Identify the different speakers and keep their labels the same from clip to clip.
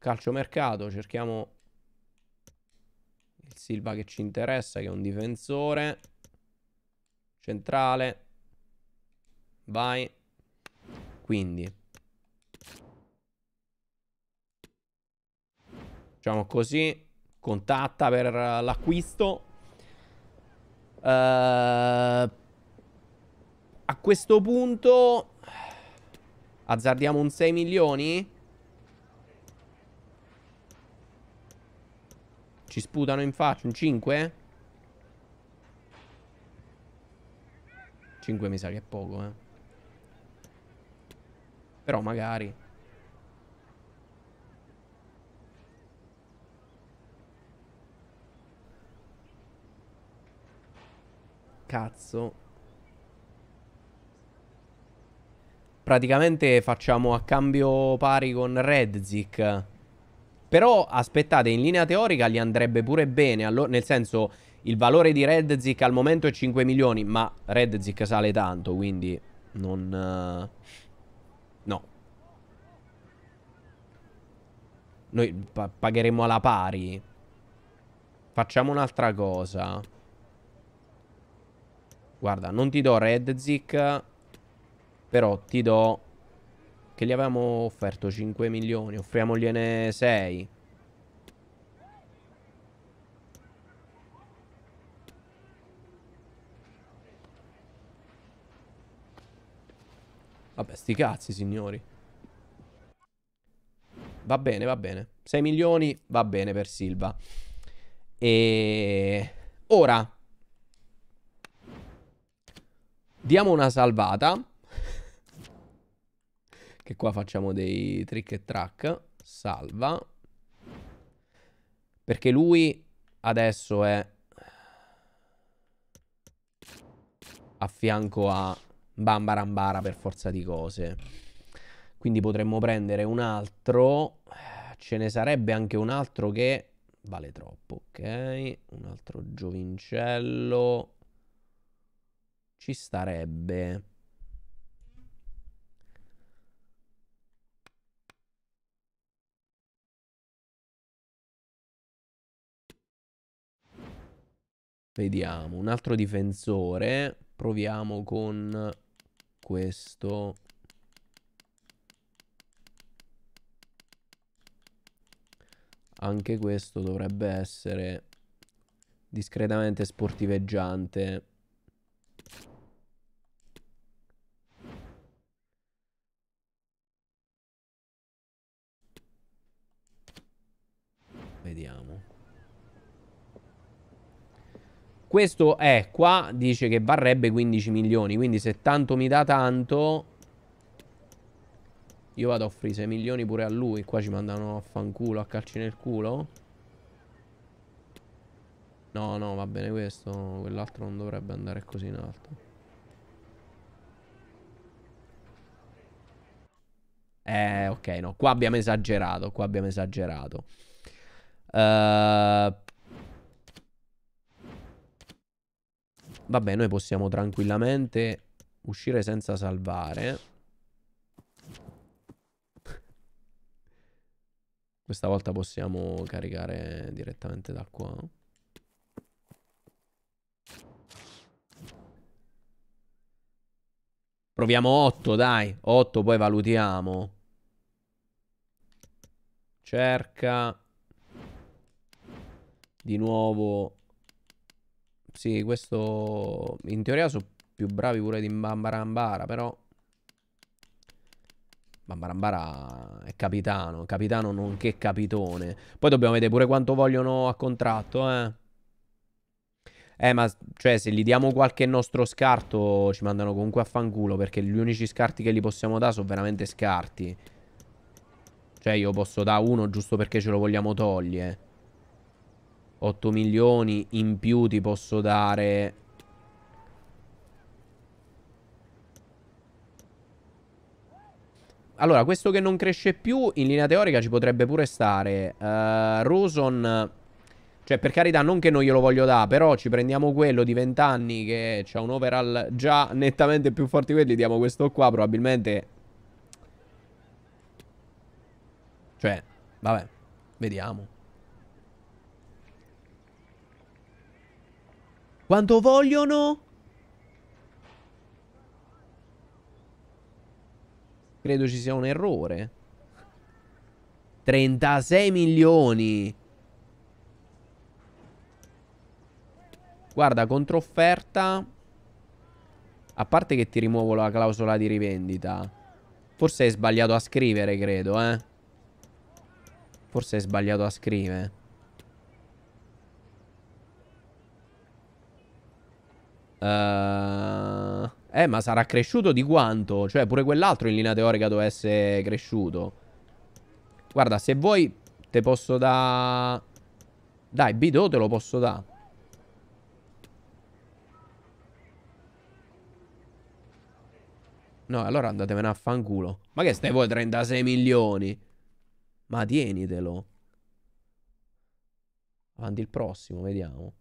Speaker 1: Calciomercato, cerchiamo il Silva che ci interessa, che è un difensore. Centrale. Vai. Quindi. Facciamo così. Contatta per l'acquisto. Uh, a questo punto eh, azzardiamo un 6 milioni Ci sputano in faccia un 5? 5 mi sa che è poco, eh. Però magari. Cazzo. Praticamente facciamo a cambio pari con Redzik. Però aspettate, in linea teorica gli andrebbe pure bene, allora, nel senso il valore di Redzik al momento è 5 milioni, ma Redzik sale tanto, quindi non... Eh, no. Noi pa pagheremo alla pari. Facciamo un'altra cosa. Guarda, non ti do Redzik, però ti do che gli avevamo offerto 5 milioni, offriamogliene 6. Vabbè, sti cazzi, signori. Va bene, va bene. 6 milioni va bene per Silva. E ora diamo una salvata. Che qua facciamo dei trick e track. Salva. Perché lui adesso è a fianco a Bambarambara per forza di cose. Quindi potremmo prendere un altro. Ce ne sarebbe anche un altro che vale troppo, ok? Un altro giovincello. Ci starebbe. Vediamo, un altro difensore. Proviamo con questo. Anche questo dovrebbe essere discretamente sportiveggiante. Vediamo. Questo è qua, dice che varrebbe 15 milioni, quindi se tanto mi dà tanto... Io vado a offrire 6 milioni pure a lui, qua ci mandano a fanculo, a calci nel culo. No, no, va bene questo, quell'altro non dovrebbe andare così in alto. Eh, ok, no, qua abbiamo esagerato, qua abbiamo esagerato. Ehm... Uh... Vabbè, noi possiamo tranquillamente uscire senza salvare. Questa volta possiamo caricare direttamente da qua. Proviamo 8, dai. 8, poi valutiamo. Cerca. Di nuovo sì, questo in teoria sono più bravi pure di Bambarambara, però Bambarambara è capitano, capitano nonché capitone. Poi dobbiamo vedere pure quanto vogliono a contratto, eh. Eh, ma cioè, se gli diamo qualche nostro scarto, ci mandano comunque a fanculo. Perché gli unici scarti che gli possiamo dare sono veramente scarti. Cioè, io posso dare uno giusto perché ce lo vogliamo togliere. 8 milioni in più ti posso dare Allora, questo che non cresce più, in linea teorica ci potrebbe pure stare. Uh, Roson, cioè per carità, non che non glielo voglio dare, però ci prendiamo quello di 20 anni che ha un overall già nettamente più forte di quelli, diamo questo qua, probabilmente... Cioè, vabbè, vediamo. Quando vogliono... Credo ci sia un errore. 36 milioni. Guarda, controfferta. A parte che ti rimuovo la clausola di rivendita. Forse hai sbagliato a scrivere, credo, eh. Forse hai sbagliato a scrivere. Uh, eh, ma sarà cresciuto di quanto? Cioè, pure quell'altro in linea teorica doveva essere cresciuto. Guarda, se vuoi, te posso da... Dai, Bido te lo posso da. No, allora andatevene a fanculo. Ma che stai voi 36 milioni? Ma tienitelo. Avanti il prossimo, vediamo.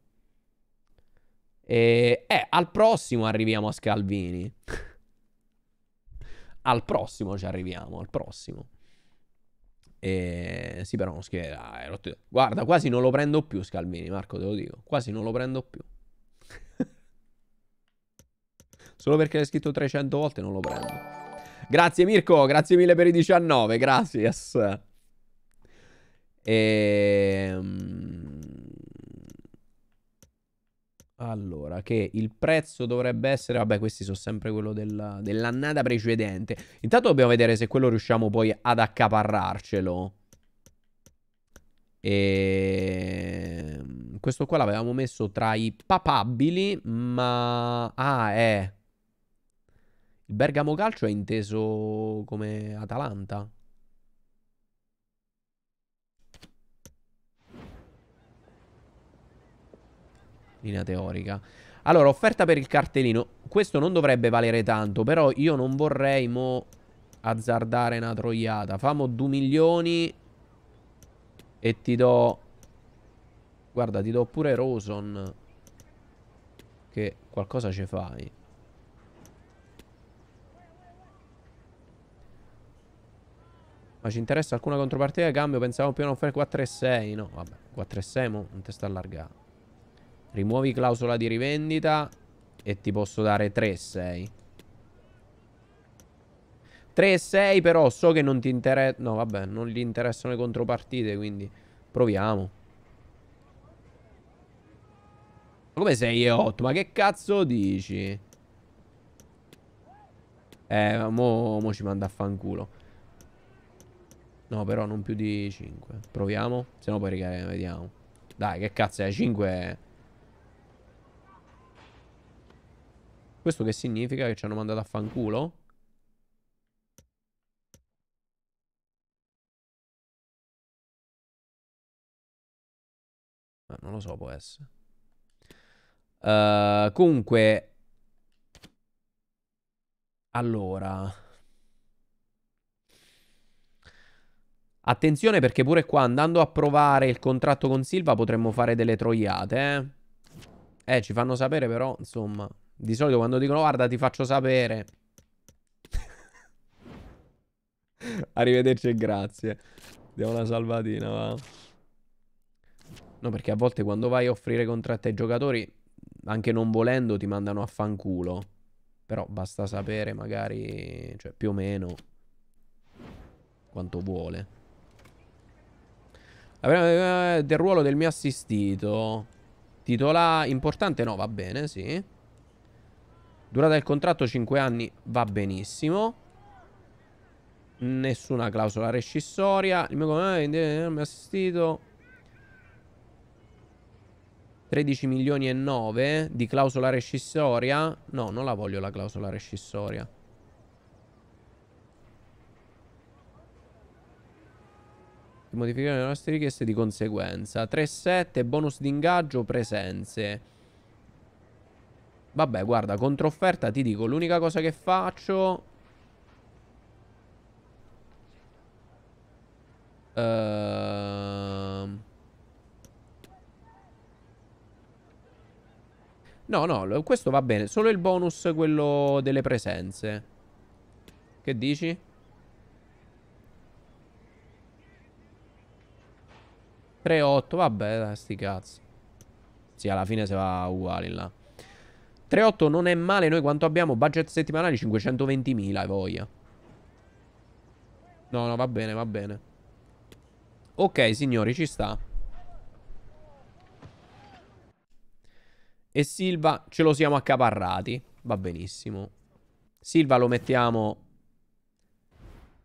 Speaker 1: E, eh, al prossimo arriviamo a Scalvini. al prossimo ci arriviamo, al prossimo. E, sì, però non scherza. Eh, guarda, quasi non lo prendo più Scalvini, Marco, te lo dico. Quasi non lo prendo più. Solo perché l'hai scritto 300 volte non lo prendo. Grazie Mirko, grazie mille per i 19, grazie. E... Ehm, allora, che il prezzo dovrebbe essere... Vabbè, questi sono sempre quello della, dell'annata precedente. Intanto dobbiamo vedere se quello riusciamo poi ad accaparrarcelo. E... Ehm, questo qua l'avevamo messo tra i papabili, ma... Ah, è... Il Bergamo Calcio è inteso come Atalanta. linea teorica. Allora, offerta per il cartellino. Questo non dovrebbe valere tanto, però io non vorrei mo azzardare una troiata. Famo 2 milioni e ti do... Guarda, ti do pure Roson. Che qualcosa ci fai. Ma ci interessa alcuna contropartita? Cambio, pensavo più a non fare 4 e 6. No, vabbè, 4 e 6 mo non ti sta allargando. Rimuovi clausola di rivendita e ti posso dare 3-6. 3-6 però so che non ti interessa... No, vabbè, non gli interessano le contropartite, quindi proviamo. Come 6 e 8? Ma che cazzo dici? Eh, mo, mo ci manda a fanculo. No, però non più di 5. Proviamo. Se no poi vediamo. Dai, che cazzo è? 5... Questo che significa? Che ci hanno mandato a fanculo? Ah, non lo so, può essere. Uh, comunque... Allora... Attenzione perché pure qua andando a provare il contratto con Silva potremmo fare delle troiate, eh. Eh, ci fanno sapere però, insomma... Di solito quando dicono guarda ti faccio sapere. Arrivederci e grazie. Diamo una salvatina, va. No, perché a volte quando vai a offrire contratti ai giocatori, anche non volendo, ti mandano a fanculo. Però basta sapere magari, cioè più o meno, quanto vuole. Eh, del ruolo del mio assistito. Titola importante? No, va bene, sì. Durata del contratto 5 anni va benissimo. Nessuna clausola rescissoria. Il mio comune non mi ha assistito. 13 milioni e 9 di clausola rescissoria. No, non la voglio la clausola rescissoria. Modificare le nostre richieste di conseguenza. 3-7, bonus ingaggio presenze. Vabbè, guarda, controfferta ti dico, l'unica cosa che faccio... Ehm... No, no, questo va bene. Solo il bonus, quello delle presenze. Che dici? Tre, otto, vabbè, sti cazzi. Sì, alla fine si va uguale là. 3.8 non è male. Noi quanto abbiamo? Budget settimanale 520.000 e voglia. No, no, va bene, va bene. Ok, signori, ci sta. E Silva ce lo siamo accaparrati. Va benissimo. Silva lo mettiamo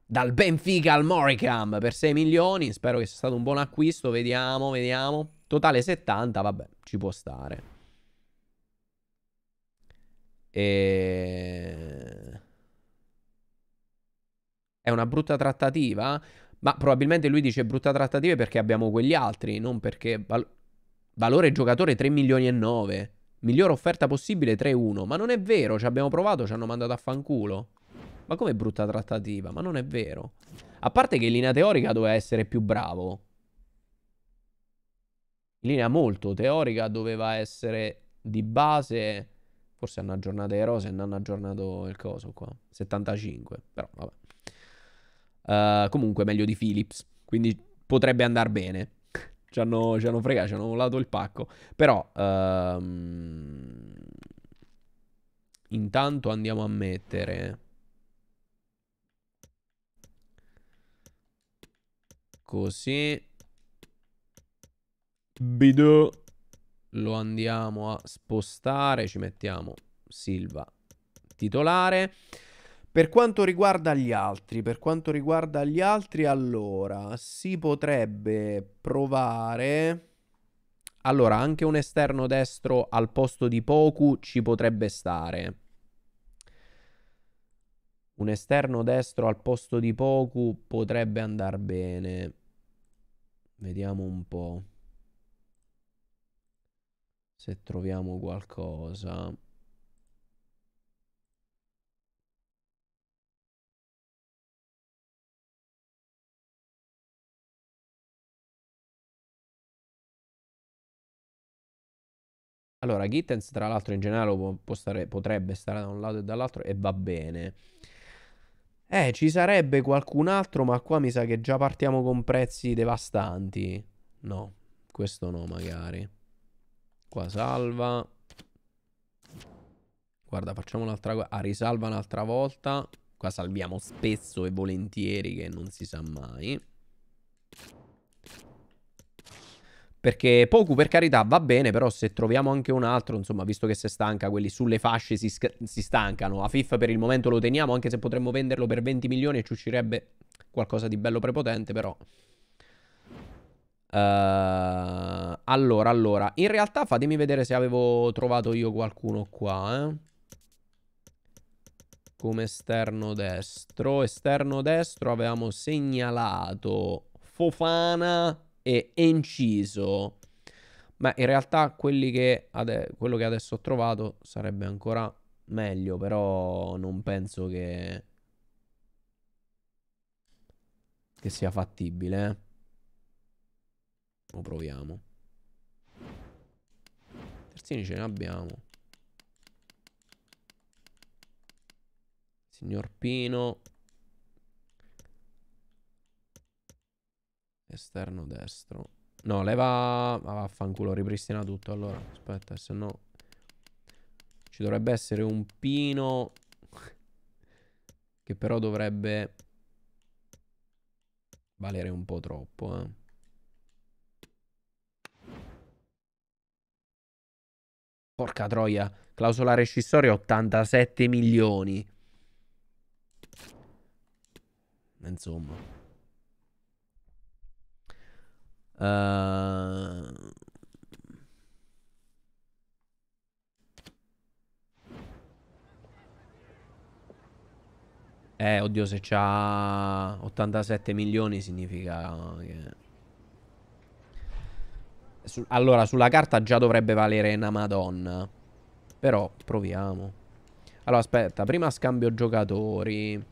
Speaker 1: dal Benfica al Moricam per 6 milioni. Spero che sia stato un buon acquisto. Vediamo, vediamo. Totale 70, vabbè, ci può stare. E... Eh, è una brutta trattativa? Ma probabilmente lui dice brutta trattativa perché abbiamo quegli altri, non perché... Val- valore giocatore 3 milioni e 9. Migliore offerta possibile 3-1. Ma non è vero, ci abbiamo provato, ci hanno mandato a fanculo. Ma come brutta trattativa? Ma non è vero. A parte che in linea teorica doveva essere più bravo. In linea molto teorica doveva essere di base Forse hanno aggiornato i rose e non hanno aggiornato il coso qua. 75, però vabbè. Uh, comunque meglio di Philips, quindi potrebbe andare bene. Ci hanno, ci hanno fregato, ci hanno volato il pacco. Però... Um... Intanto andiamo a mettere... Così... Bidu lo andiamo a spostare, ci mettiamo Silva titolare. Per quanto riguarda gli altri, per quanto riguarda gli altri, allora si potrebbe provare. Allora, anche un esterno destro al posto di Poku ci potrebbe stare. Un esterno destro al posto di Poku potrebbe andare bene. Vediamo un po' se troviamo qualcosa. Allora, Gittens tra l'altro in generale stare, potrebbe stare da un lato e dall'altro e va bene. Eh, ci sarebbe qualcun altro, ma qua mi sa che già partiamo con prezzi devastanti. No, questo no magari. Qua salva. Guarda, facciamo un'altra cosa. Ah, risalva un'altra volta. Qua salviamo spesso e volentieri che non si sa mai. Perché Poku per carità va bene, però se troviamo anche un altro, insomma, visto che se stanca, quelli sulle fasce si, si stancano. A FIFA per il momento lo teniamo, anche se potremmo venderlo per 20 milioni e ci uscirebbe qualcosa di bello prepotente, però... Uh, allora, allora, in realtà fatemi vedere se avevo trovato io qualcuno qua, eh. Come esterno destro, esterno destro avevamo segnalato Fofana e Enciso. Ma in realtà che quello che adesso ho trovato sarebbe ancora meglio, però non penso che, che sia fattibile, eh. Lo proviamo. Terzini ce ne abbiamo. Signor Pino. Esterno destro. No, leva... Ma vaffanculo, ripristina tutto allora. Aspetta, se no... Ci dovrebbe essere un Pino... che però dovrebbe... Valere un po' troppo, eh. Porca troia. Clausola rescissoria 87 milioni. Insomma. Uh... Eh, oddio, se c'ha 87 milioni significa che... Su allora, sulla carta già dovrebbe valere una madonna. Però, proviamo. Allora, aspetta. Prima scambio giocatori.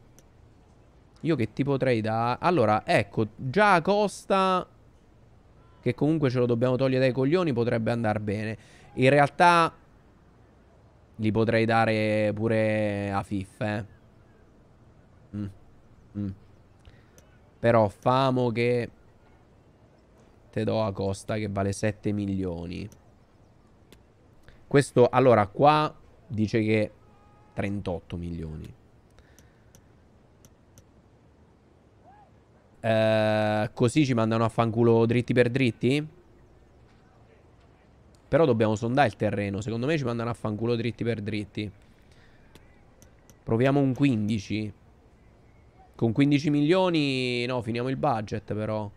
Speaker 1: Io che ti potrei dare... Allora, ecco, già Costa... Che comunque ce lo dobbiamo togliere dai coglioni, potrebbe andare bene. In realtà... Li potrei dare pure a Fif, eh. Mm. Mm. Però famo che... Te do a costa che vale 7 milioni. Questo, allora, qua dice che 38 milioni. Eh, così ci mandano a fanculo dritti per dritti? Però dobbiamo sondare il terreno. Secondo me ci mandano a fanculo dritti per dritti. Proviamo un 15. Con 15 milioni... No, finiamo il budget però.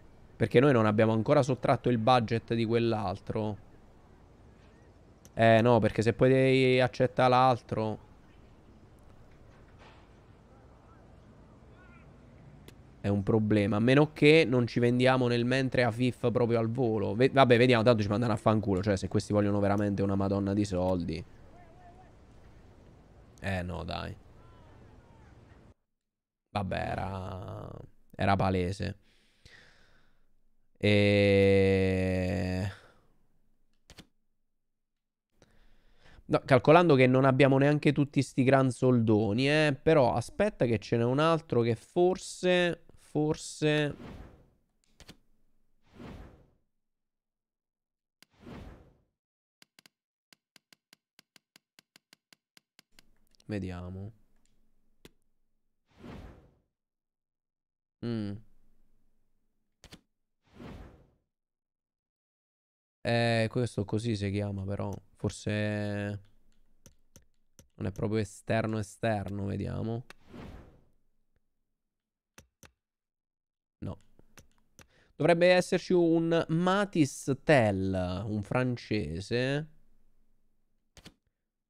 Speaker 1: Perché noi non abbiamo ancora sottratto il budget di quell'altro. Eh no, perché se poi accetta l'altro... È un problema. A meno che non ci vendiamo nel mentre a FIF proprio al volo. Ve vabbè, vediamo. Tanto ci mandano a fanculo. Cioè, se questi vogliono veramente una madonna di soldi. Eh no, dai. Vabbè, era... Era palese. E... No, calcolando che non abbiamo neanche tutti sti gran soldoni, eh, però aspetta che ce n'è un altro che forse, forse... Vediamo. Mm. Eh, questo così si chiama però. Forse... Non è proprio esterno esterno, vediamo. No. Dovrebbe esserci un Matis Tell, un francese.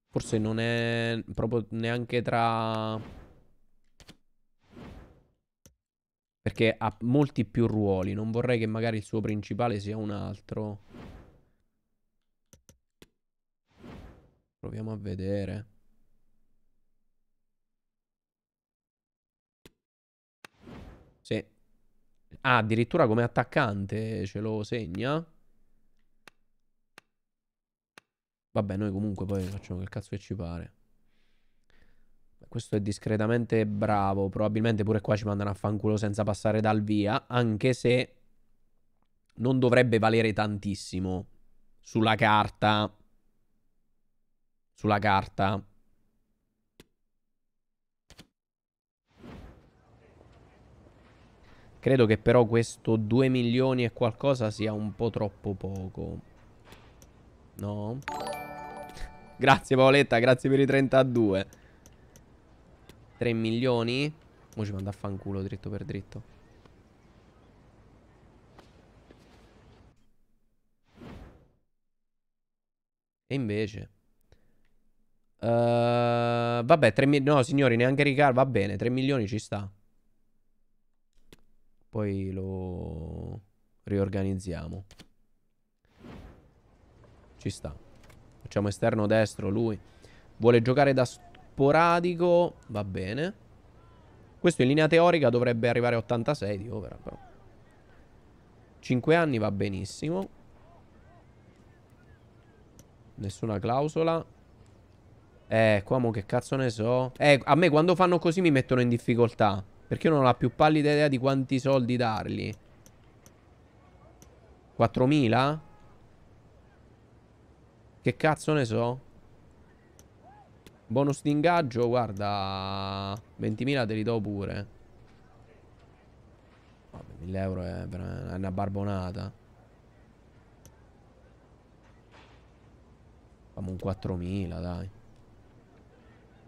Speaker 1: Forse non è proprio neanche tra... Perché ha molti più ruoli. Non vorrei che magari il suo principale sia un altro. Proviamo a vedere. Sì. Ah, addirittura come attaccante ce lo segna. Vabbè, noi comunque poi facciamo che cazzo che ci pare. Questo è discretamente bravo. Probabilmente pure qua ci mandano a fanculo senza passare dal via. Anche se non dovrebbe valere tantissimo sulla carta sulla carta. Credo che però questo 2 milioni e qualcosa sia un po' troppo poco. No? grazie Paoletta, grazie per i 32. 3 milioni? Ora ci manda a fanculo dritto per dritto. E invece... Uh, vabbè, 3 milioni. No, signori, neanche Ricard. Va bene, 3 milioni ci sta. Poi lo riorganizziamo. Ci sta. Facciamo esterno destro lui. Vuole giocare da sporadico. Va bene. Questo in linea teorica dovrebbe arrivare a 86 di opera, però. 5 anni va benissimo. Nessuna clausola. Eh, qua mo che cazzo ne so. Eh, a me quando fanno così mi mettono in difficoltà. Perché io non ho la più pallida idea di quanti soldi dargli. 4.000? Che cazzo ne so? Bonus di ingaggio, guarda... 20.000 te li do pure. Vabbè, 1.000 euro è una barbonata. Facciamo un 4.000, dai.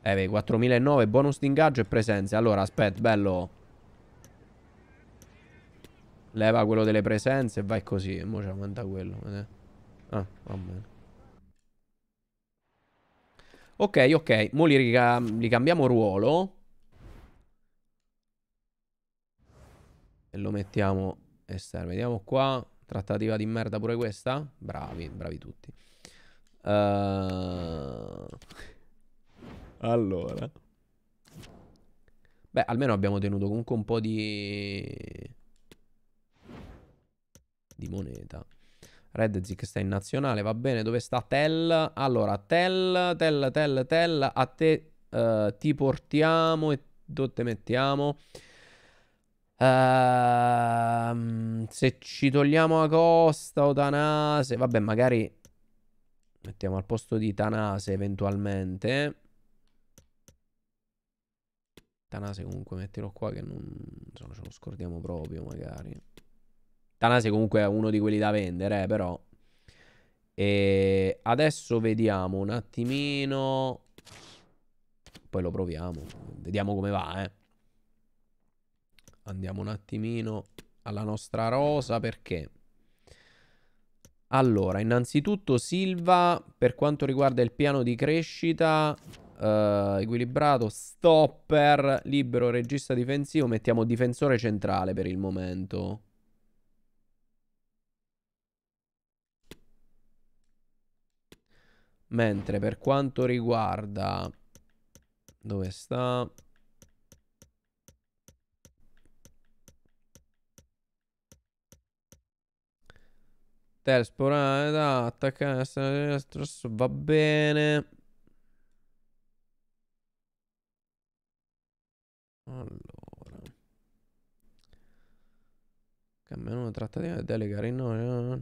Speaker 1: Eh, vedi, 4009, bonus d'ingaggio e presenze. Allora, aspetta, bello. Leva quello delle presenze e vai così. E mo ci aumenta quello. Eh. Ah, va bene. Ok, ok. Mo li, li cambiamo ruolo. E lo mettiamo esterno. Vediamo qua. Trattativa di merda pure questa. Bravi, bravi tutti. Ehm... Uh... Allora. Beh, almeno abbiamo tenuto comunque un po' di... Di moneta. Redzik sta in nazionale, va bene. Dove sta Tel? Allora, Tel, Tel, Tel, Tel. A te uh, ti portiamo e dove te mettiamo? Uh, se ci togliamo Acosta o Tanase, vabbè, magari mettiamo al posto di Tanase eventualmente. Tanase comunque mettilo qua che non... Insomma, ce lo scordiamo proprio magari. Tanase comunque è uno di quelli da vendere, eh, però. E adesso vediamo un attimino. Poi lo proviamo. Vediamo come va, eh. Andiamo un attimino alla nostra rosa perché... Allora, innanzitutto Silva, per quanto riguarda il piano di crescita, Uh, equilibrato, stopper, libero, regista difensivo. Mettiamo difensore centrale per il momento. Mentre per quanto riguarda... Dove sta? Terzo, eh, attaccare, eh, va bene. Allora. Cambiano una trattativa e delegare in noi. Eh.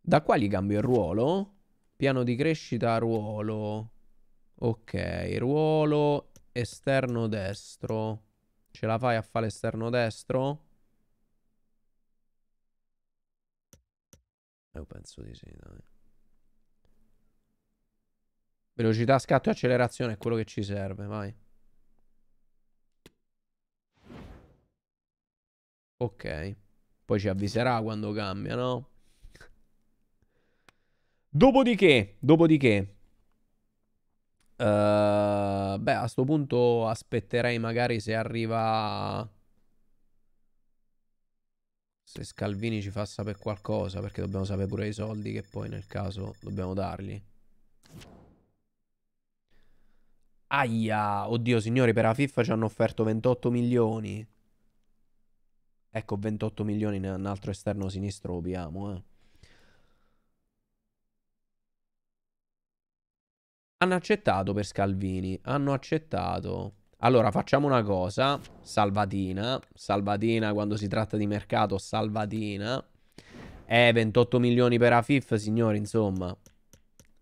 Speaker 1: Da qua gli cambio il ruolo. Piano di crescita, ruolo. Ok, ruolo esterno destro. Ce la fai a fare esterno destro? Eh, io penso di sì, dai. Velocità, scatto e accelerazione è quello che ci serve, vai. Ok. Poi ci avviserà quando cambia, no? Dopodiché, dopodiché... Uh, beh, a questo punto aspetterei magari se arriva... Se Scalvini ci fa sapere qualcosa, perché dobbiamo sapere pure i soldi che poi nel caso dobbiamo dargli. Aia, oddio signori, per la FIFA ci hanno offerto 28 milioni. Ecco, 28 milioni un altro esterno sinistro lo piamo, eh. Hanno accettato per Scalvini, hanno accettato. Allora, facciamo una cosa, salvatina, salvatina quando si tratta di mercato, salvatina. Eh, 28 milioni per la FIFA, signori, insomma.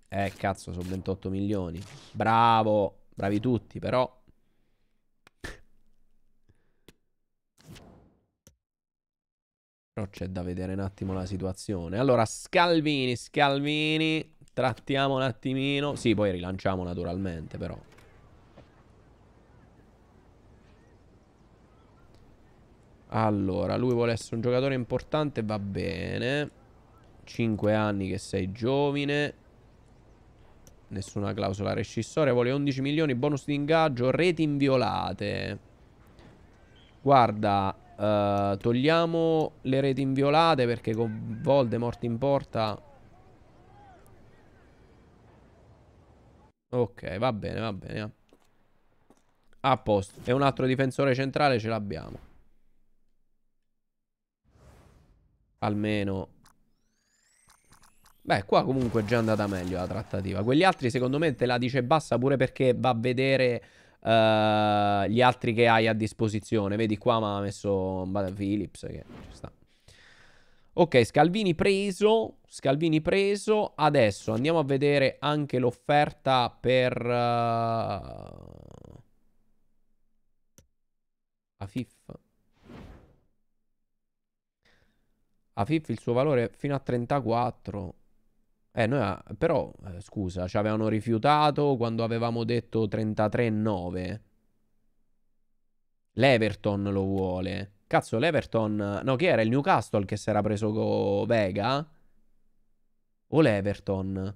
Speaker 1: Eh, cazzo, sono 28 milioni. Bravo. Bravi tutti, però... Però c'è da vedere un attimo la situazione. Allora, Scalvini, Scalvini. Trattiamo un attimino. Sì, poi rilanciamo naturalmente, però. Allora, lui vuole essere un giocatore importante, va bene. 5 anni che sei giovine. Nessuna clausola rescissoria. Vuole 11 milioni, bonus di ingaggio, reti inviolate. Guarda, uh, togliamo le reti inviolate perché con Voldemort in porta... Ok, va bene, va bene. A posto. E un altro difensore centrale ce l'abbiamo. Almeno Beh, qua comunque è già andata meglio la trattativa. Quegli altri, secondo me, te la dice bassa pure perché va a vedere uh, gli altri che hai a disposizione. Vedi qua, mi ha messo Bada che ci sta. Ok, Scalvini preso, Scalvini preso. Adesso andiamo a vedere anche l'offerta per... Uh, Afif. Afif il suo valore fino a 34... Eh, noi, però, eh, scusa, ci avevano rifiutato quando avevamo detto 33-9. L'Everton lo vuole. Cazzo, l'Everton... No, chi era? Il Newcastle che si era preso con Vega? O l'Everton?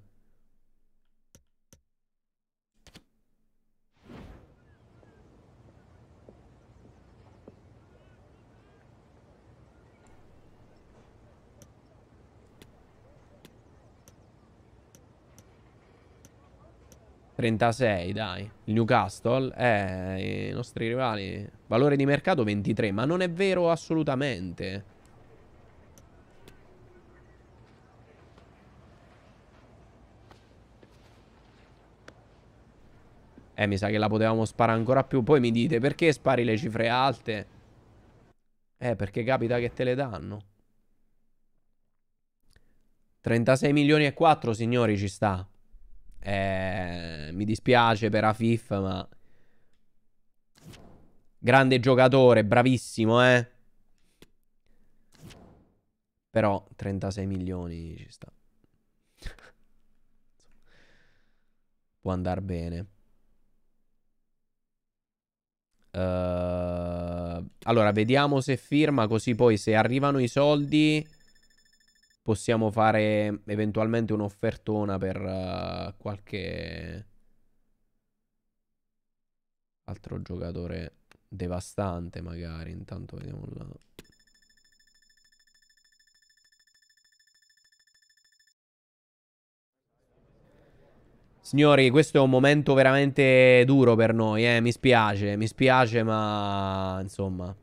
Speaker 1: 36, dai. Il Newcastle, eh, i nostri rivali. Valore di mercato 23, ma non è vero assolutamente. Eh, mi sa che la potevamo sparare ancora più. Poi mi dite, perché spari le cifre alte? Eh, perché capita che te le danno. 36 milioni e 4, signori, ci sta. Eh, mi dispiace per Afif, ma... Grande giocatore, bravissimo, eh. Però 36 milioni ci sta. Può andare bene. Uh, allora, vediamo se firma così poi se arrivano i soldi possiamo fare eventualmente un'offertona per uh, qualche altro giocatore devastante magari. Intanto vediamo là. Signori, questo è un momento veramente duro per noi, eh? mi spiace, mi spiace, ma insomma...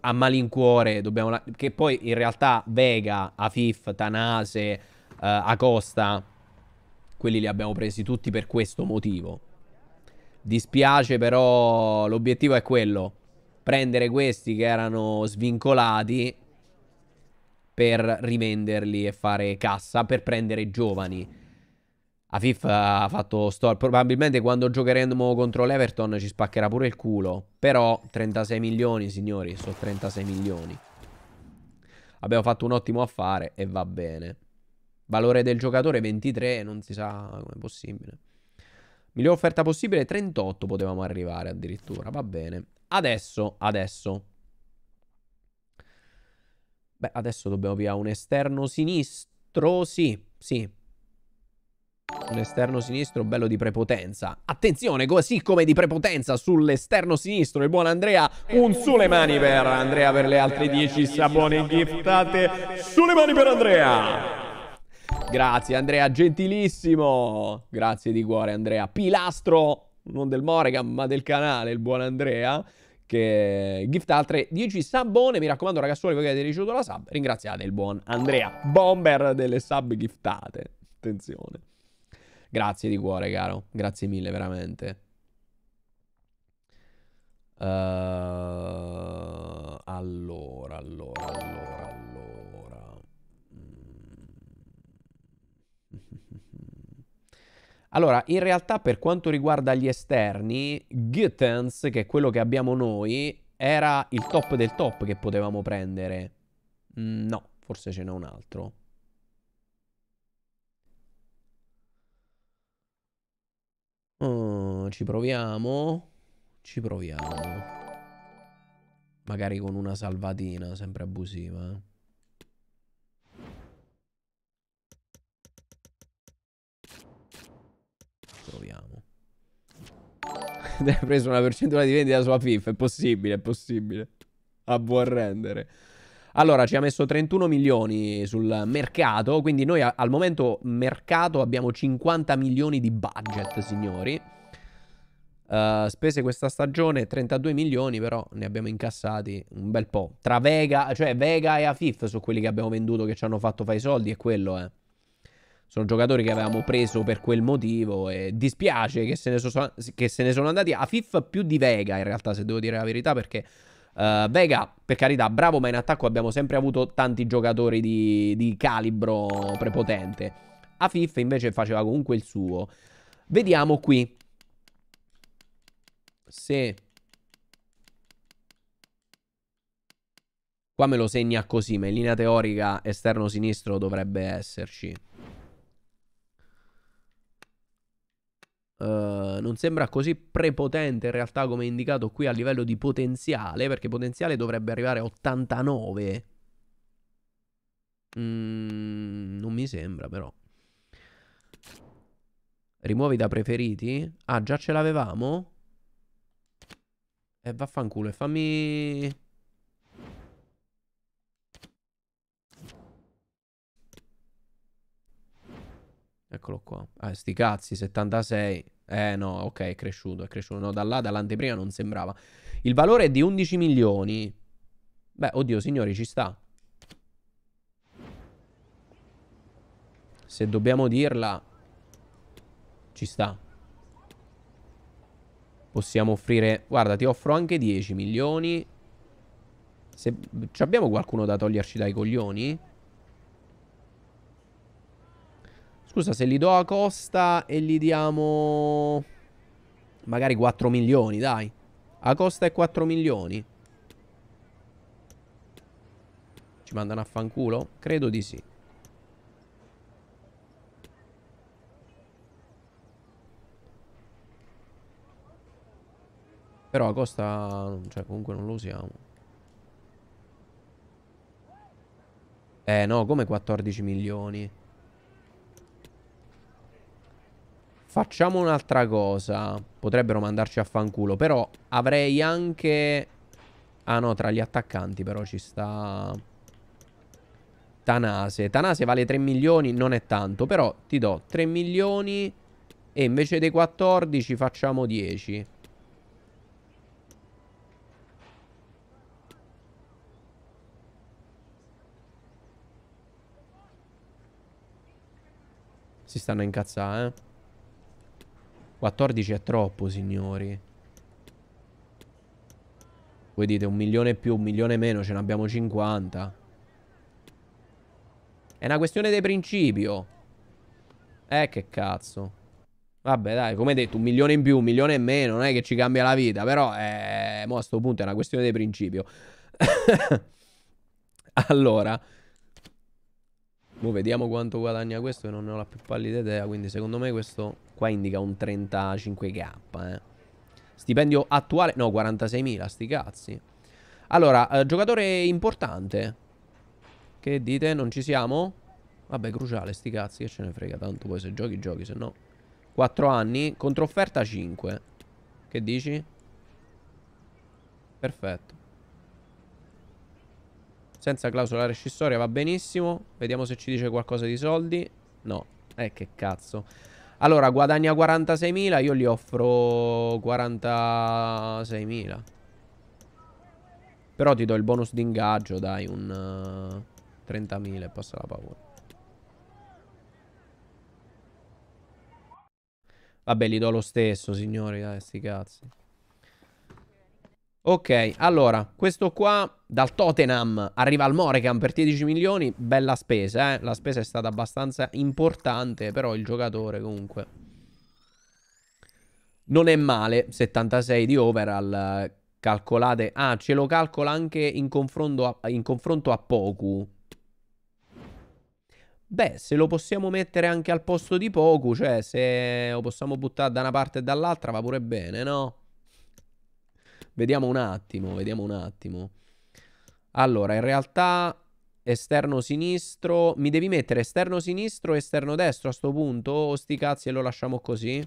Speaker 1: a malincuore dobbiamo... La... Che poi in realtà Vega, Afif, Tanase, eh, Acosta, quelli li abbiamo presi tutti per questo motivo. Dispiace però l'obiettivo è quello. Prendere questi che erano svincolati per rivenderli e fare cassa per prendere giovani. Afif ha fatto store. Probabilmente quando giocheremo contro l'Everton ci spaccherà pure il culo. Però 36 milioni, signori, sono 36 milioni. Abbiamo fatto un ottimo affare e va bene. Valore del giocatore 23, non si sa com'è possibile. Migliore offerta possibile 38 potevamo arrivare addirittura, va bene. Adesso, adesso. Beh, adesso dobbiamo via un esterno sinistro, sì, sì. Un esterno sinistro bello di prepotenza. Attenzione, così come di prepotenza sull'esterno sinistro il buon Andrea. Un sulle mani per Andrea per le altre 10 sabone giftate. Sulle mani per Andrea. Grazie Andrea, gentilissimo. Grazie di cuore Andrea. Pilastro, non del Moregan ma del canale, il buon Andrea che gift altre 10 sabone. Mi raccomando, ragazzuoli, voi che avete ricevuto la sub, ringraziate il buon Andrea, bomber delle sub giftate. Attenzione. Grazie di cuore, caro. Grazie mille, veramente. Uh, allora, allora, allora, allora. Mm. Allora, in realtà per quanto riguarda gli esterni, Gittens, che è quello che abbiamo noi, era il top del top che potevamo prendere. Mm, no, forse ce n'è un altro. Oh, ci proviamo. Ci proviamo. Magari con una salvatina, sempre abusiva. Eh. Proviamo. Hai preso una percentuale di vendita sulla FIFA. È possibile, è possibile. A buon rendere. Allora, ci ha messo 31 milioni sul mercato, quindi noi al momento mercato abbiamo 50 milioni di budget, signori. Uh, spese questa stagione 32 milioni, però ne abbiamo incassati un bel po'. Tra Vega, cioè Vega e Afif sono quelli che abbiamo venduto che ci hanno fatto fare i soldi e quello eh. Sono giocatori che avevamo preso per quel motivo e dispiace che se ne, so, che se ne sono andati. Afif più di Vega in realtà, se devo dire la verità, perché Uh, Vega, per carità, bravo, ma in attacco abbiamo sempre avuto tanti giocatori di, di calibro prepotente. Afif invece faceva comunque il suo. Vediamo qui. Se... Qua me lo segna così, ma in linea teorica esterno sinistro dovrebbe esserci. Eh, non sembra così prepotente in realtà come indicato qui a livello di potenziale, perché potenziale dovrebbe arrivare a 89. Mm, non mi sembra però. Rimuovi da preferiti? Ah, già ce l'avevamo? E eh, vaffanculo, fammi... Eccolo qua. Ah, sti cazzi, 76. Eh no, ok, è cresciuto, è cresciuto. No, da là, dall'anteprima non sembrava. Il valore è di 11 milioni. Beh, oddio, signori, ci sta. Se dobbiamo dirla, ci sta. Possiamo offrire... Guarda, ti offro anche 10 milioni. Se... Abbiamo qualcuno da toglierci dai coglioni? Scusa, se li do a Costa e gli diamo... Magari 4 milioni, dai. A Costa è 4 milioni. Ci mandano a fanculo? Credo di sì. Però a Costa... Cioè, comunque non lo usiamo. Eh no, come 14 milioni? Facciamo un'altra cosa. Potrebbero mandarci a fanculo. Però avrei anche... Ah no, tra gli attaccanti però ci sta... Tanase. Tanase vale 3 milioni, non è tanto. Però ti do 3 milioni e invece dei 14 facciamo 10. Si stanno incazzando, eh. 14 è troppo, signori. Voi dite un milione più, un milione meno, ce ne abbiamo 50. È una questione di principio. Eh, che cazzo. Vabbè, dai, come detto, un milione in più, un milione in meno, non è che ci cambia la vita, però eh, mo a sto punto è una questione di principio. allora, mo vediamo quanto guadagna questo, che non ne ho la più pallida idea, quindi secondo me questo Qua indica un 35k, eh. Stipendio attuale... No, 46.000, sti cazzi. Allora, eh, giocatore importante. Che dite? Non ci siamo? Vabbè, cruciale, sti cazzi, che ce ne frega tanto. Poi se giochi, giochi, se no... 4 anni, controfferta 5. Che dici? Perfetto. Senza clausola rescissoria va benissimo. Vediamo se ci dice qualcosa di soldi. No. Eh, che cazzo. Allora, guadagna 46.000, io gli offro 46.000. Però ti do il bonus d'ingaggio, dai, un uh, eh, 30.000 passa la paura. Vabbè, gli do lo stesso, signori, dai, eh, sti cazzi. Ok, allora, questo qua dal Tottenham arriva al Morecam per 10 milioni, bella spesa, eh? La spesa è stata abbastanza importante, però il giocatore comunque non è male, 76 di overall, calcolate... Ah, ce lo calcola anche in confronto a, in confronto a Poku. Beh, se lo possiamo mettere anche al posto di Poku, cioè se lo possiamo buttare da una parte e dall'altra va pure bene, no? Vediamo un attimo, vediamo un attimo. Allora, in realtà esterno sinistro... Mi devi mettere esterno sinistro o esterno destro a sto punto? O sti cazzi e lo lasciamo così?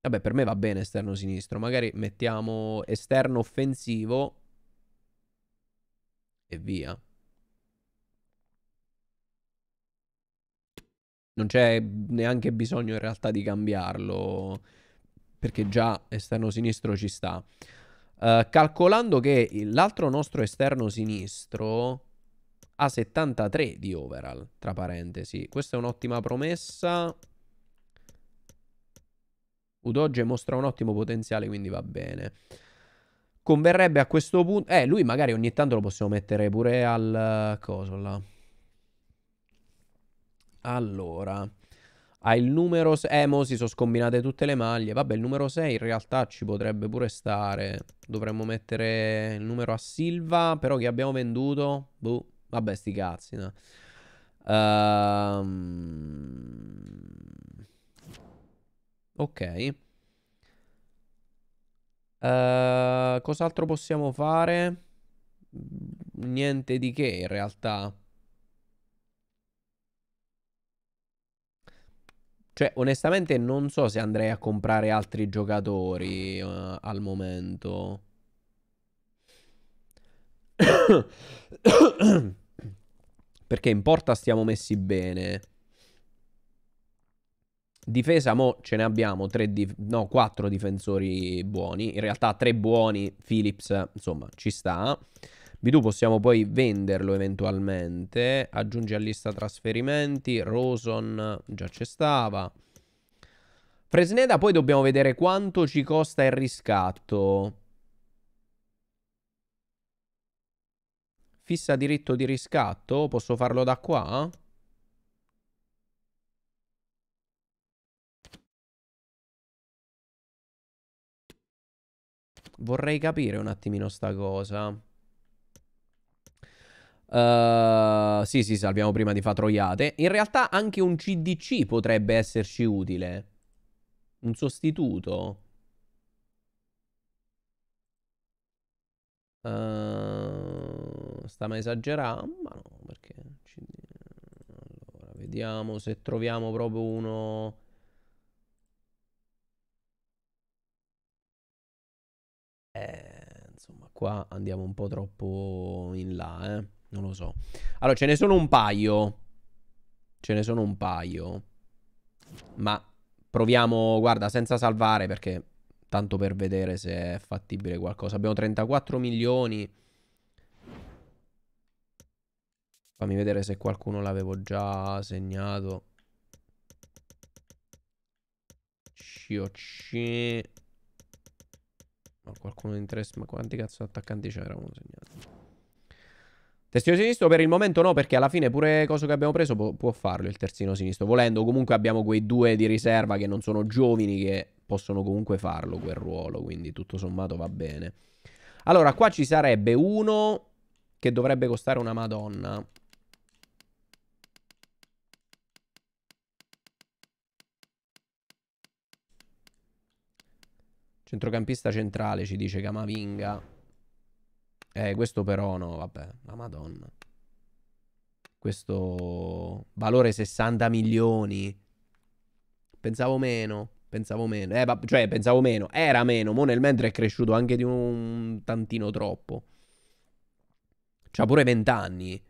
Speaker 1: Vabbè, per me va bene esterno sinistro. Magari mettiamo esterno offensivo. E via. Non c'è neanche bisogno in realtà di cambiarlo perché già esterno sinistro ci sta. Uh, calcolando che l'altro nostro esterno sinistro ha 73 di overall, tra parentesi. Questa è un'ottima promessa. Udoge mostra un ottimo potenziale, quindi va bene. Converrebbe a questo punto... Eh, lui magari ogni tanto lo possiamo mettere pure al... Eh, Coso là. Allora... Ha il numero 6. Eh, mo si sono scombinate tutte le maglie. Vabbè, il numero 6 in realtà ci potrebbe pure stare. Dovremmo mettere il numero a Silva. Però che abbiamo venduto. Boh. Vabbè, sti cazzi. No. Uh... Ok. Uh, cos'altro possiamo fare? Niente di che in realtà. Cioè, onestamente non so se andrei a comprare altri giocatori uh, al momento. Perché in porta stiamo messi bene. Difesa, mo ce ne abbiamo 3 dif- no, 4 difensori buoni. In realtà 3 buoni. Philips, insomma, ci sta. V2 possiamo poi venderlo eventualmente. Aggiungi a lista trasferimenti. Roson già c'è stava. Fresneda poi dobbiamo vedere quanto ci costa il riscatto. Fissa diritto di riscatto? Posso farlo da qua? Vorrei capire un attimino sta cosa. Uh, sì, sì, salviamo prima di troiate. In realtà anche un CDC potrebbe esserci utile. Un sostituto. Uh, eh, stiamo esagerando, ma no, perché... Allora, vediamo se troviamo proprio uno... Eh, insomma, qua andiamo un po' troppo in là, eh. Non lo so. Allora, ce ne sono un paio. Ce ne sono un paio. Ma proviamo, guarda, senza salvare perché tanto per vedere se è fattibile qualcosa. Abbiamo 34 milioni. Fammi vedere se qualcuno l'avevo già segnato. COC. Ma qualcuno di interessa. Ma quanti cazzo attaccanti c'erano? Terzino sinistro per il momento no, perché alla fine pure cosa che abbiamo preso può, può, farlo il terzino sinistro. Volendo, comunque abbiamo quei due di riserva che non sono giovani che possono comunque farlo quel ruolo, quindi tutto sommato va bene. Allora, qua ci sarebbe uno che dovrebbe costare una madonna. Centrocampista centrale ci dice Camavinga. Eh, questo però no, vabbè, la madonna. Questo valore 60 milioni. Pensavo meno, pensavo meno. Eh, cioè, pensavo meno, era meno, mo nel mentre è cresciuto anche di un tantino troppo. C'ha pure 20 anni.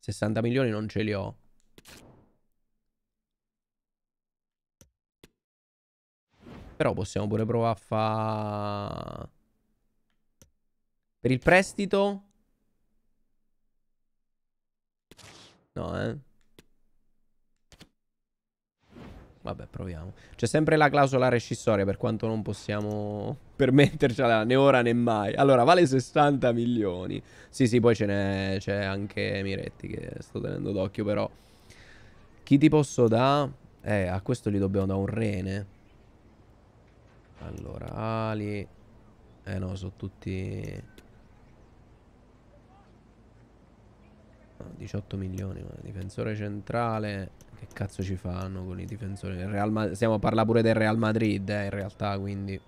Speaker 1: 60 milioni non ce li ho. Però possiamo pure provare a fare... Per il prestito? No, eh. Vabbè, proviamo. C'è sempre la clausola rescissoria per quanto non possiamo permettercela né ora né mai. Allora, vale 60 milioni. Sì, sì, poi ce n'è c'è anche Miretti che sto tenendo d'occhio, però. Chi ti posso dare? Eh, a questo gli dobbiamo dare un rene. Allora, ali. Eh no, sono tutti... 18 milioni, ma difensore centrale. Che cazzo ci fanno con i difensori? Il Real Madrid, stiamo a parlare pure del Real Madrid, eh, in realtà, quindi.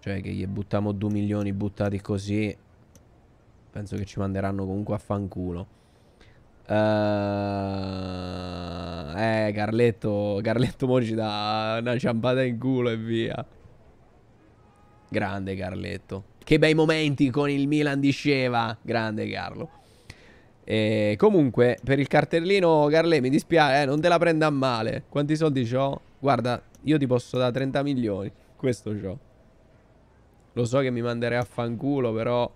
Speaker 1: Cioè che gli buttiamo 2 milioni buttati così. Penso che ci manderanno comunque a fanculo. Uh, eh, Carletto, eh, Carletto mo ci dà una ciampata in culo e via. Grande Carletto. Che bei momenti con il Milan di Sceva. Grande Carlo. E comunque, per il cartellino, Carle, mi dispiace, eh, non te la prenda a male. Quanti soldi ho? Guarda, io ti posso dare 30 milioni. Questo ho. Lo so che mi manderei a fanculo, però...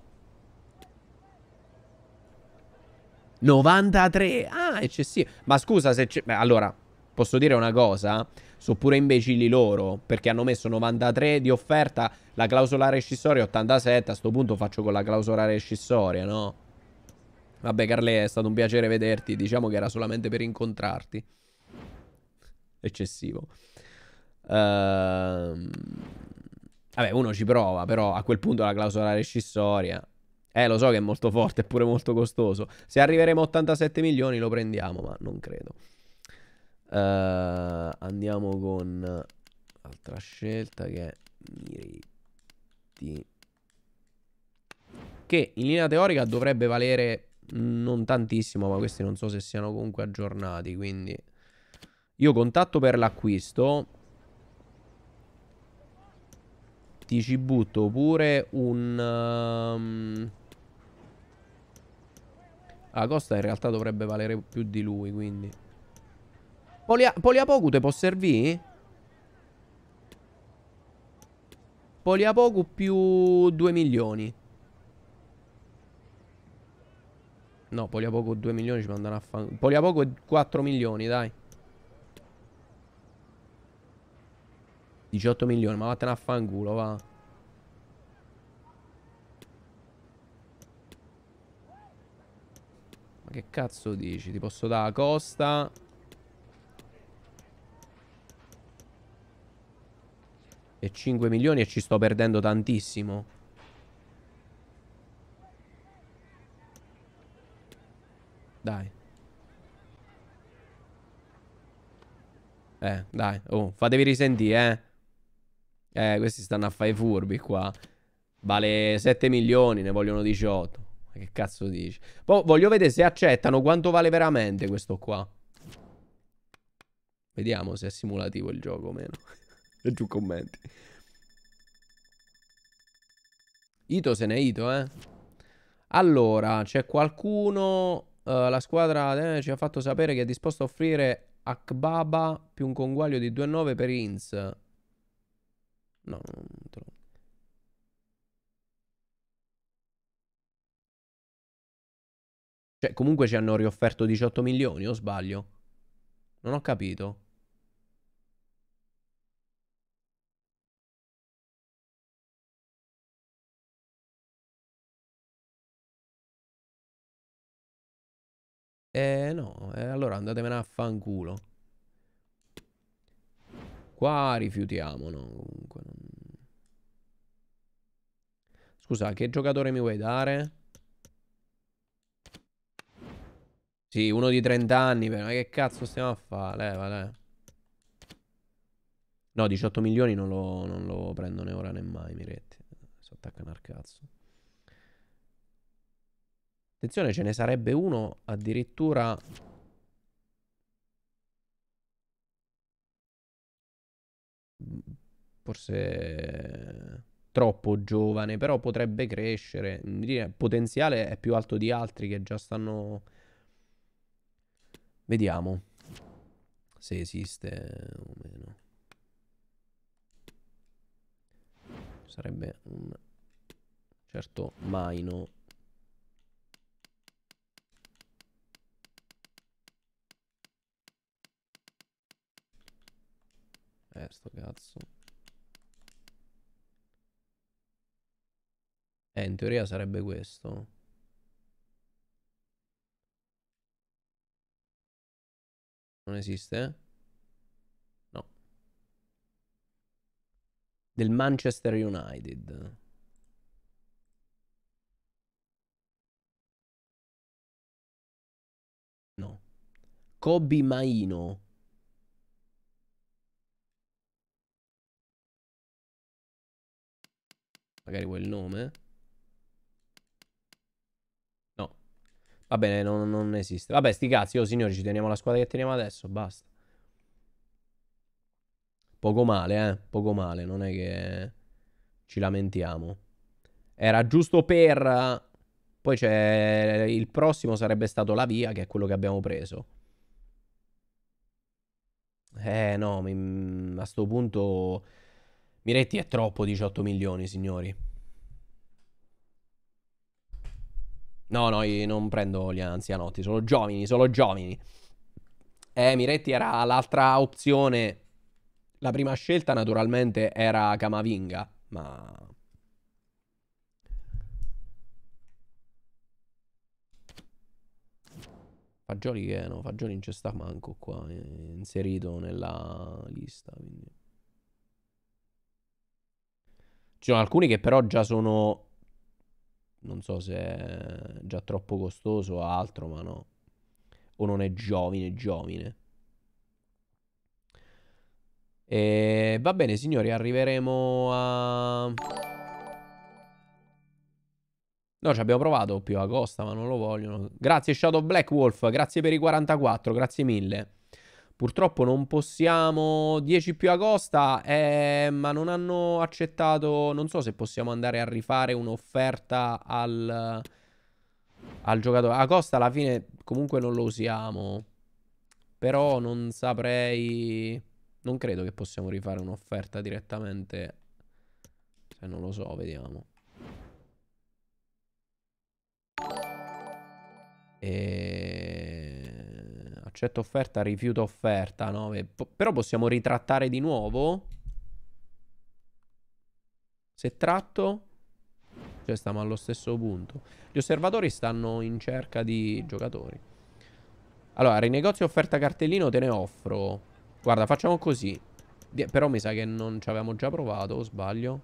Speaker 1: 93! Ah, eccessivo. Ma scusa se c'è... Allora, posso dire una cosa? sono pure imbecilli loro, perché hanno messo 93 di offerta, la clausola rescissoria 87, a sto punto faccio con la clausola rescissoria, no? Vabbè Carle, è stato un piacere vederti, diciamo che era solamente per incontrarti. Eccessivo. Ehm... Vabbè, uno ci prova, però a quel punto la clausola rescissoria... Eh, lo so che è molto forte, è pure molto costoso. Se arriveremo a 87 milioni lo prendiamo, ma non credo. Uh, andiamo con altra scelta che è Miriti Che in linea teorica dovrebbe valere non tantissimo, ma questi non so se siano comunque aggiornati, quindi... Io contatto per l'acquisto. Ti ci butto pure un... Um... La costa in realtà dovrebbe valere più di lui, quindi... Polia Poliapoku te può servire? Poliapoku più 2 milioni. No, Poliapoku 2 milioni ci mandano a fa... Poliapoku è 4 milioni, dai. 18 milioni, ma vattene a fanculo, va. Ma che cazzo dici? Ti posso dare la costa... E 5 milioni e ci sto perdendo tantissimo. Dai. Eh, dai. Oh, fatevi risentire, eh. Eh, questi stanno a fare i furbi qua. Vale 7 milioni, ne vogliono 18. Ma che cazzo dici? Poi voglio vedere se accettano quanto vale veramente questo qua. Vediamo se è simulativo il gioco o meno e giù commenti. Ito se n'è Ito, eh. Allora, c'è qualcuno... Uh, la squadra eh, ci ha fatto sapere che è disposta a offrire Akbaba più un conguaglio di 2-9 per Inz. No, non trovo. Cioè, comunque ci hanno riofferto 18 milioni, o sbaglio? Non ho capito. Eh no, eh, allora andatevene a fanculo. Qua rifiutiamo, no, comunque. Scusa, che giocatore mi vuoi dare? Sì, uno di 30 anni, ma che cazzo stiamo a fare? Eh, vale. No, 18 milioni non lo, non lo prendo né ora né mai, Miretti. Si attaccano al cazzo. Attenzione, ce ne sarebbe uno addirittura... Forse troppo giovane, però potrebbe crescere. Il potenziale è più alto di altri che già stanno... Vediamo se esiste o meno. Sarebbe un certo Maino Eh, sto cazzo. Eh, in teoria sarebbe questo. Non esiste? No. Del Manchester United. No. Kobe Maino. Magari vuoi il nome? No. Va bene, non, non esiste. Vabbè, sti cazzi, oh signori, ci teniamo la squadra che teniamo adesso, basta. Poco male, eh. Poco male, non è che ci lamentiamo. Era giusto per... Poi c'è... Il prossimo sarebbe stato la via, che è quello che abbiamo preso. Eh no, mi... a sto punto... Miretti è troppo 18 milioni, signori. No, no, io non prendo gli anzianotti, solo giovani, solo giovani. Eh, Miretti era l'altra opzione. La prima scelta naturalmente era Camavinga, ma... Fagioli che no, Fagioli non c'è sta manco qua, eh, inserito nella lista, quindi... Ci sono alcuni che però già sono. Non so se è già troppo costoso o altro, ma no. O non è giovine, giovine. E va bene, signori, arriveremo a. No, ci abbiamo provato più a Costa, ma non lo vogliono. Grazie Shadow Black Wolf, grazie per i 44, grazie mille. Purtroppo non possiamo 10 più Agosta, eh, ma non hanno accettato... Non so se possiamo andare a rifare un'offerta al, al giocatore. Agosta alla fine comunque non lo usiamo, però non saprei... Non credo che possiamo rifare un'offerta direttamente. Se non lo so, vediamo. Eh accetto offerta, rifiuto offerta, no? P- però possiamo ritrattare di nuovo. Se tratto, cioè stiamo allo stesso punto. Gli osservatori stanno in cerca di giocatori. Allora, rinegozio offerta cartellino, te ne offro. Guarda, facciamo così. Die- però mi sa che non ci avevamo già provato, o sbaglio?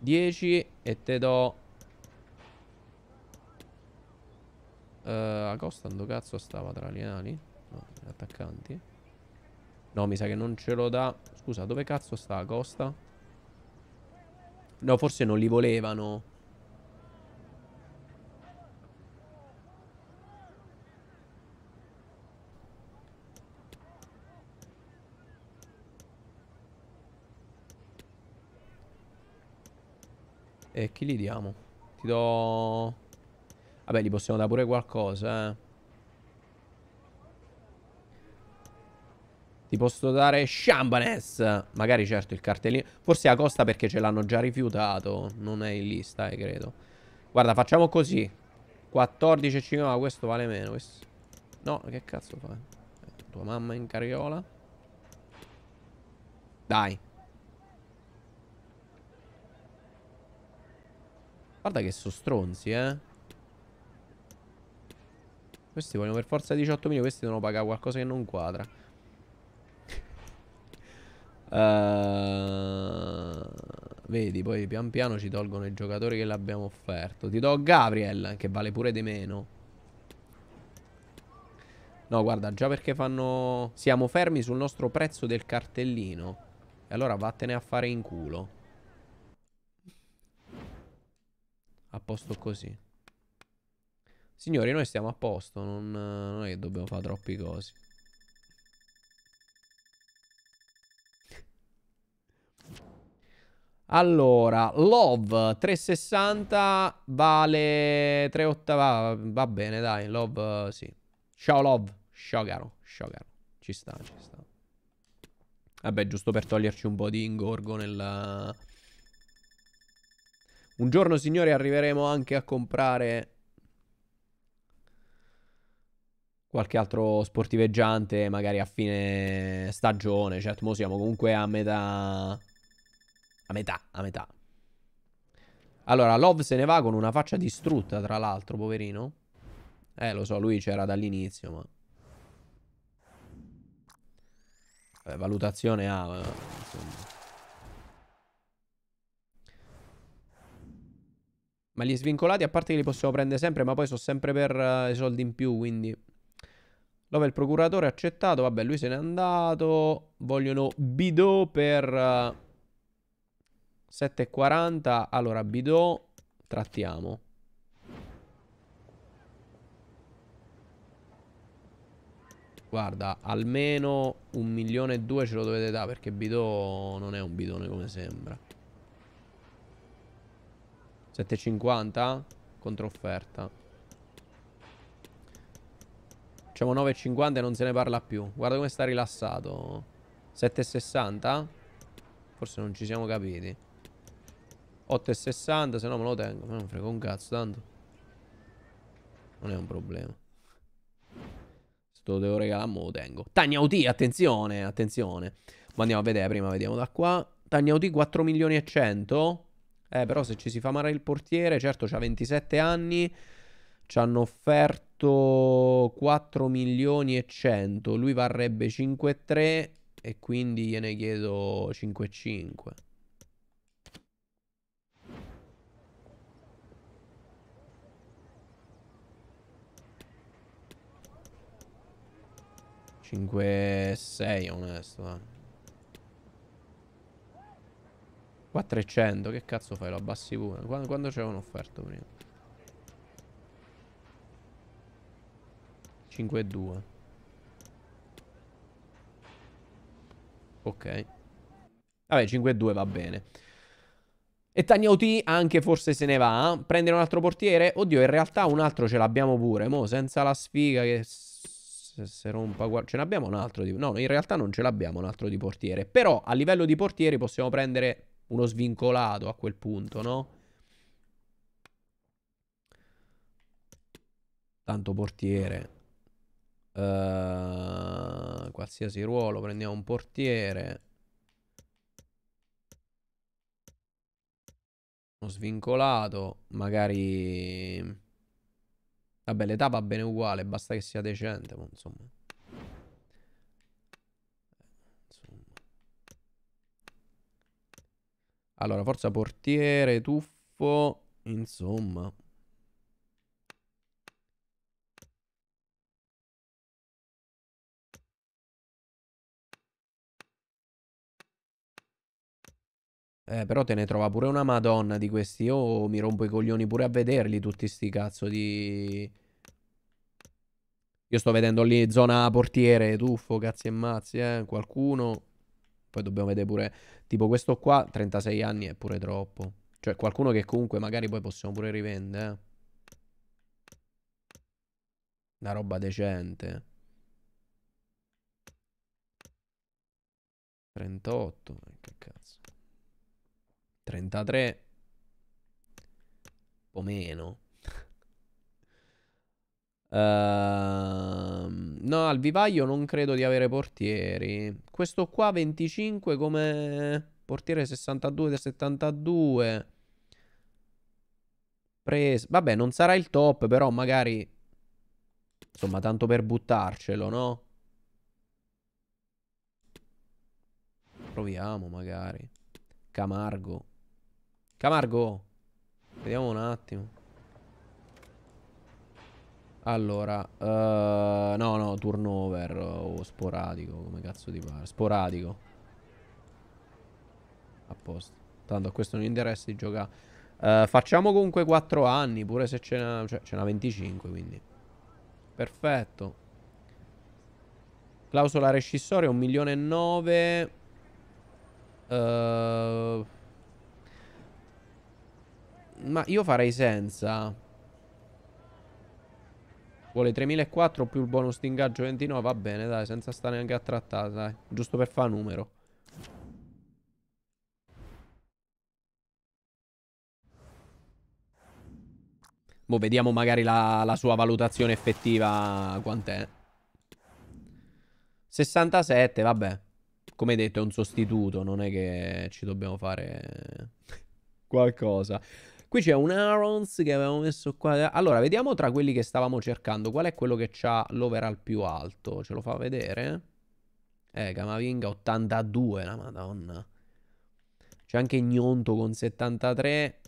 Speaker 1: 10 e te do Uh, eh, Acosta, ando cazzo stava tra gli ali? No, gli attaccanti. No, mi sa che non ce lo dà. Scusa, dove cazzo sta Acosta? No, forse non li volevano. E chi li diamo? Ti do... Vabbè, gli possiamo dare pure qualcosa, eh. Ti posso dare Shambanes. Magari certo il cartellino. Forse a costa perché ce l'hanno già rifiutato. Non è in lista, eh, credo. Guarda, facciamo così. 14,5. e No, questo vale meno. Questo... No, che cazzo fa? Tua mamma in carriola. Dai. Guarda che sono stronzi, eh. Questi vogliono per forza 18.000 Questi devono pagare qualcosa che non quadra uh, Vedi poi pian piano ci tolgono i giocatori che l'abbiamo offerto Ti do Gabriel che vale pure di meno No guarda già perché fanno Siamo fermi sul nostro prezzo del cartellino E allora vattene a fare in culo A posto così Signori, noi stiamo a posto, non, non è che dobbiamo fare troppi cose. Allora, Love 360 vale 38, va, va bene dai, Love sì. Ciao Love, ciao caro, ciao caro, ci sta, ci sta. Vabbè, giusto per toglierci un po' di ingorgo nel... Un giorno, signori, arriveremo anche a comprare qualche altro sportiveggiante magari a fine stagione. Cioè, mo siamo comunque a metà... A metà, a metà. Allora, Love se ne va con una faccia distrutta, tra l'altro, poverino. Eh, lo so, lui c'era dall'inizio, ma... Vabbè, eh, valutazione A, eh, insomma. Ma gli svincolati, a parte che li possiamo prendere sempre, ma poi sono sempre per uh, i soldi in più, quindi... Dove il procuratore ha accettato, vabbè lui se n'è andato, vogliono Bidò per 7,40, eh, allora Bidò, trattiamo. Guarda, almeno un milione e due ce lo dovete dare perché Bidò non è un bidone come sembra. 7,50 controfferta. Facciamo 9,50 e non se ne parla più. Guarda come sta rilassato. 7,60? Forse non ci siamo capiti. 8,60, se no me lo tengo. non frega un cazzo, tanto. Non è un problema. Se te lo devo regalare, me lo tengo. Tagnauti, attenzione, attenzione. Ma andiamo a vedere prima, vediamo da qua. Tagnauti 4 milioni e 100. Eh, però se ci si fa male il portiere, certo c'ha 27 anni. Ci hanno offerto 4 milioni e 100. Lui varrebbe 5,3 e quindi gliene chiedo 5,5. Cinque, sei onesto. Eh. 400, che cazzo fai? Lo abbassi pure. Quando, quando c'era un'offerta prima? 5 e 2 Ok Vabbè 5 e 2 va bene e Tagnauti anche forse se ne va. Prendere un altro portiere. Oddio, in realtà un altro ce l'abbiamo pure. Mo, senza la sfiga che se rompa Ce n'abbiamo un altro di... No, in realtà non ce l'abbiamo un altro di portiere. Però a livello di portieri possiamo prendere uno svincolato a quel punto, no? Tanto portiere. Uh, qualsiasi ruolo, prendiamo un portiere. Uno svincolato, magari... Vabbè, l'età va bene uguale, basta che sia decente, insomma. insomma. Allora, forza portiere, tuffo, insomma. Eh, però te ne trova pure una madonna di questi. Io oh, mi rompo i coglioni pure a vederli tutti sti cazzo di... Io sto vedendo lì zona portiere, tuffo, cazzi e mazzi, eh. Qualcuno... Poi dobbiamo vedere pure... Tipo questo qua, 36 anni è pure troppo. Cioè qualcuno che comunque magari poi possiamo pure rivendere, eh. Una roba decente. 38, eh, che cazzo. 33. Un po' meno. Uh, no, al vivaio non credo di avere portieri. Questo qua 25 come portiere 62 del 72. Preso. Vabbè, non sarà il top, però magari... Insomma, tanto per buttarcelo, no? Proviamo magari. Camargo. Camargo. Vediamo un attimo. Allora, uh, no, no, turnover o oh, sporadico, come cazzo ti pare? Sporadico. A posto Tanto a questo non interessa di giocare. Uh, facciamo comunque 4 anni, pure se ce n'ha cioè, ce 25, quindi. Perfetto. Clausola rescissoria 1 milione e 9. Uh, eh, ma io farei senza. Vuole 3.400 più il bonus di ingaggio 29. Va bene, dai, senza stare neanche a trattare, dai. Giusto per fare numero. Boh, vediamo magari la, la sua valutazione effettiva quant'è. 67, vabbè. Come detto è un sostituto, non è che ci dobbiamo fare qualcosa. Qui c'è un Arons che avevamo messo qua. Allora, vediamo tra quelli che stavamo cercando. Qual è quello che ha l'overall più alto? Ce lo fa vedere? Eh, Camavinga 82, la madonna. C'è anche Gnonto con 73.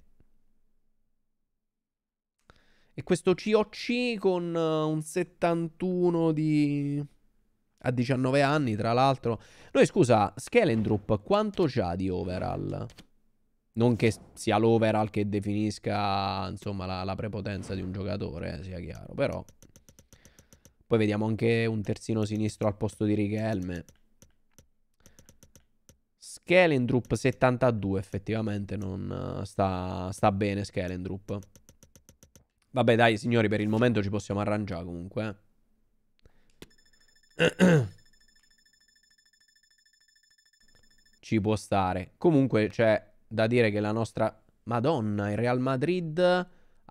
Speaker 1: E questo COC con eh, un 71 di... A 19 anni, tra l'altro. Noi, scusa, Skelendrup, quanto c'ha di overall? Non che sia l'overall che definisca insomma, la, la, prepotenza di un giocatore, eh, sia chiaro, però... Poi vediamo anche un terzino sinistro al posto di Richelme. Skelendrup 72 effettivamente non eh, sta, sta bene Skelendrup. Vabbè dai signori per il momento ci possiamo arrangiare comunque. Eh. ci può stare. Comunque c'è da dire che la nostra Madonna, il Real Madrid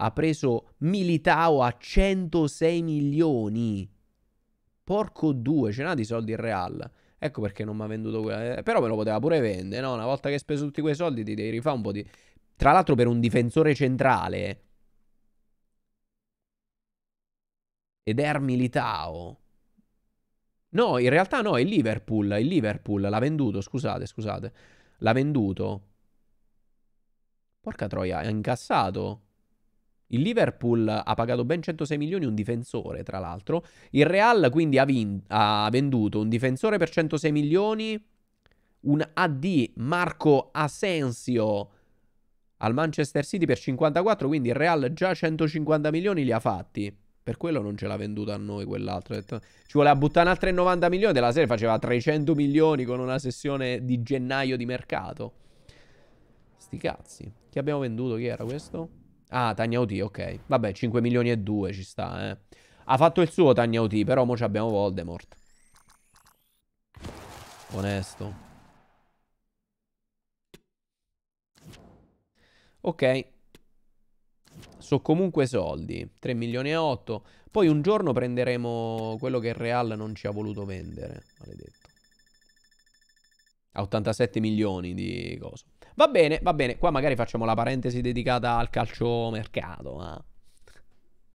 Speaker 1: ha preso Militao a 106 milioni. Porco due, ce n'ha di soldi il Real. Ecco perché non mi ha venduto quella. Eh, però me lo poteva pure vendere, no? Una volta che hai speso tutti quei soldi ti devi rifare un po' di... Tra l'altro per un difensore centrale. Ed Er Militao. No, in realtà no, è il Liverpool, il Liverpool l'ha venduto, scusate, scusate. L'ha venduto Porca troia, ha incassato. Il Liverpool ha pagato ben 106 milioni un difensore, tra l'altro. Il Real quindi ha, vin- ha venduto un difensore per 106 milioni, un AD Marco Asensio al Manchester City per 54, quindi il Real già 150 milioni li ha fatti. Per quello non ce l'ha venduta a noi quell'altro. Ci voleva buttare altri 90 milioni della serie, faceva 300 milioni con una sessione di gennaio di mercato. Sti cazzi. Che abbiamo venduto? Chi era questo? Ah, Tagnauti, ok. Vabbè, 5 milioni e 2 ci sta, eh. Ha fatto il suo Tagnauti, però mo' abbiamo Voldemort. Onesto. Ok. So comunque soldi. 3 milioni e 8. Poi un giorno prenderemo quello che il Real non ci ha voluto vendere. Maledetto. A 87 milioni di cosa. Va bene, va bene. Qua magari facciamo la parentesi dedicata al calciomercato. Ma...